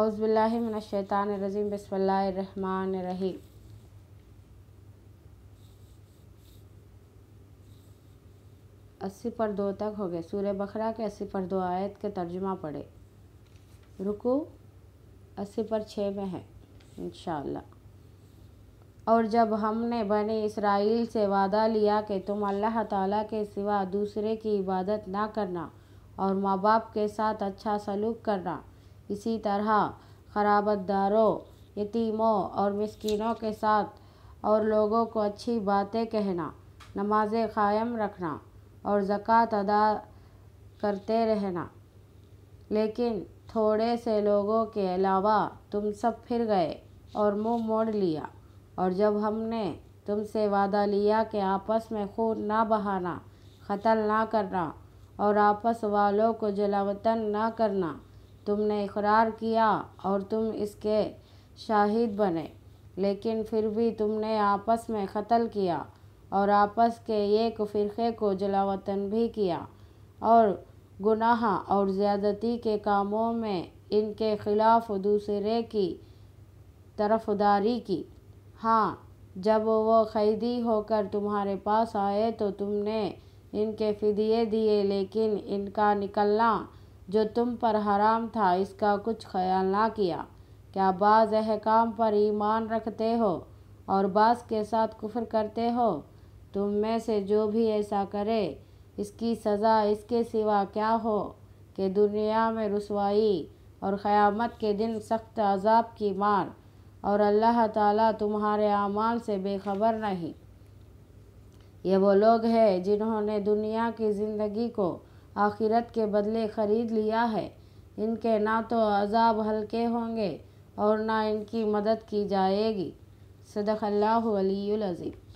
औज़बिल्लाशैतानज़ीम बसमान रही अस्सी पर दो तक हो गए सूर्य बकरा के अस्सी पर दो आयत के तर्जुमा पढ़े रुकू अस्सी पर छः में है इन और जब हमने बने इसराइल से वादा लिया कि तुम अल्लाह ताला के सिवा दूसरे की इबादत ना करना और माँ बाप के साथ अच्छा सलूक करना इसी तरह खराबतदारों यतीमों और मस्किनों के साथ और लोगों को अच्छी बातें कहना नमाज कायम रखना और ज़क़़त अदा करते रहना लेकिन थोड़े से लोगों के अलावा तुम सब फिर गए और मुंह मोड़ लिया और जब हमने तुमसे वादा लिया कि आपस में खून ना बहाना कतल ना करना और आपस वालों को जलावतन ना करना तुमने इकरार किया और तुम इसके शाहिद बने लेकिन फिर भी तुमने आपस में कत्ल किया और आपस के एक फ़िरक़े को जलावतन भी किया और गुनाह और ज़्यादती के कामों में इनके ख़िलाफ़ दूसरे की तरफदारी की हाँ जब वो ख़ैदी होकर तुम्हारे पास आए तो तुमने इनके फ़िदिए दिए लेकिन इनका निकलना जो तुम पर हराम था इसका कुछ ख्याल ना किया क्या बाज़ अहकाम पर ईमान रखते हो और बास के साथ कुफर करते हो तुम में से जो भी ऐसा करे इसकी सज़ा इसके सिवा क्या हो कि दुनिया में रसवाई और क़यामत के दिन सख्त अजाब की मार और अल्लाह ताला तुम्हारे अमाल से बेखबर नहीं ये वो लोग हैं जिन्होंने दुनिया की ज़िंदगी को आखिरत के बदले ख़रीद लिया है इनके ना तो अजाब हल्के होंगे और ना इनकी मदद की जाएगी सदक अल्लाह अलीज़ीम